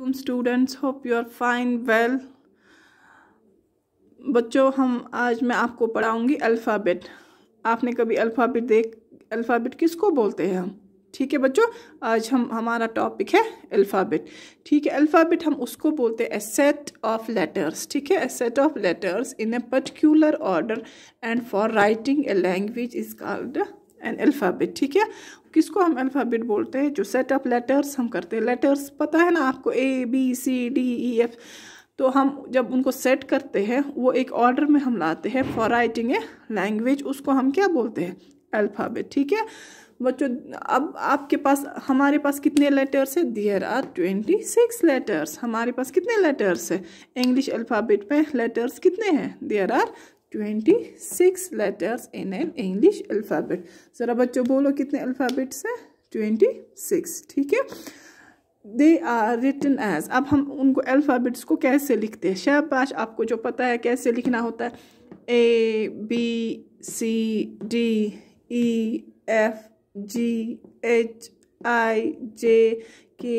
वालेकुम students hope you are fine well बच्चों हम आज मैं आपको पढ़ाऊंगी अल्फ़ाबेट आपने कभी अल्फ़ाबेट देख अल्फ़ाबेट किसको बोलते हैं हम ठीक है बच्चों आज हम हमारा टॉपिक है अल्फ़ाबेट ठीक है अल्फ़ाबेट हम उसको बोलते हैं सेट ऑफ लेटर्स ठीक है set of letters in a particular order and for writing a language is called an alphabet ठीक है किसको हम अल्फ़ाबेट बोलते हैं जो सेटअप लेटर्स हम करते हैं लेटर्स पता है ना आपको A B C D E F तो हम जब उनको सेट करते हैं वो एक ऑर्डर में हम लाते हैं फॉर राइटिंग ए लैंग्वेज उसको हम क्या बोलते हैं अल्फ़ाबेट ठीक है बच्चों अब आपके पास हमारे पास कितने लेटर्स है there are twenty six letters हमारे पास कितने लेटर्स है इंग्लिश अल्फ़ाबेट में लेटर्स कितने हैं there are 26 letters in an English alphabet ज़रा बच्चों बोलो कितने अल्फ़ाबेट्स हैं 26 ठीक है दे आर रिटन एज अब हम उनको अल्फ़ाबेट्स को कैसे लिखते हैं शाबाश आपको जो पता है कैसे लिखना होता है A B C D E F G H I J K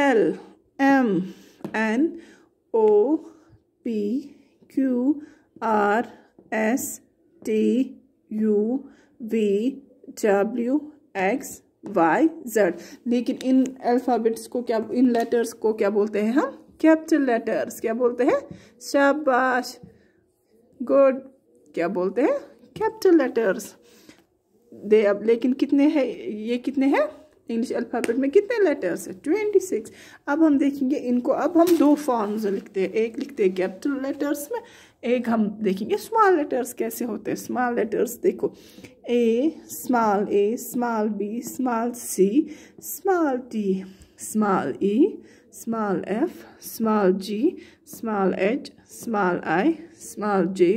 L M N O P Q R S T U V W X Y Z लेकिन इन अल्फ़ाबेट्स को क्या इन लेटर्स को क्या बोलते हैं हम कैपिटल लेटर्स क्या बोलते हैं शाबाश गुड क्या बोलते हैं कैपिटल लेटर्स दे अब लेकिन कितने हैं ये कितने हैं इंग्लिश अल्फ़ाबेट में कितने लेटर्स है ट्वेंटी सिक्स अब हम देखेंगे इनको अब हम दो फॉर्म्स लिखते हैं एक लिखते हैं कैपिटल लेटर्स में एक हम देखेंगे स्मॉल लेटर्स कैसे होते हैं स्मॉल लेटर्स देखो A small A small B small C small T small E small F small G small H small I small J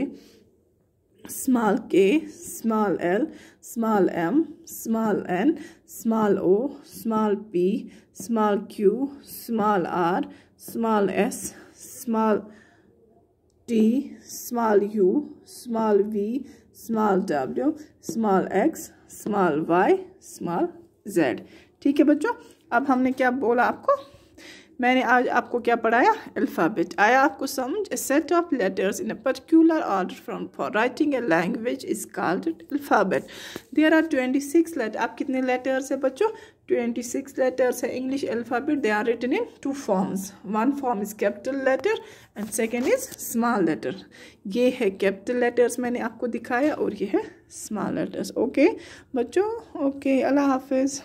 small k, small l, small m, small n, small o, small p, small q, small r, small s, small t, small u, small v, small w, small x, small y, small z. ठीक है बच्चों अब हमने क्या बोला आपको मैंने आज आपको क्या पढ़ाया अल्फ़ाबेट आया आपको समझ a set of letters in a particular order from for writing a language is called alphabet there are twenty six letter आप कितने लेटर्स है बच्चों ट्वेंटी सिक्स लेटर्स है English alphabet they are written in two forms one form is capital letter and second is small letter ये है capital letters मैंने आपको दिखाया और ये है स्मॉल लेटर्स ओके बच्चों ओके अल्लाह हाफिज़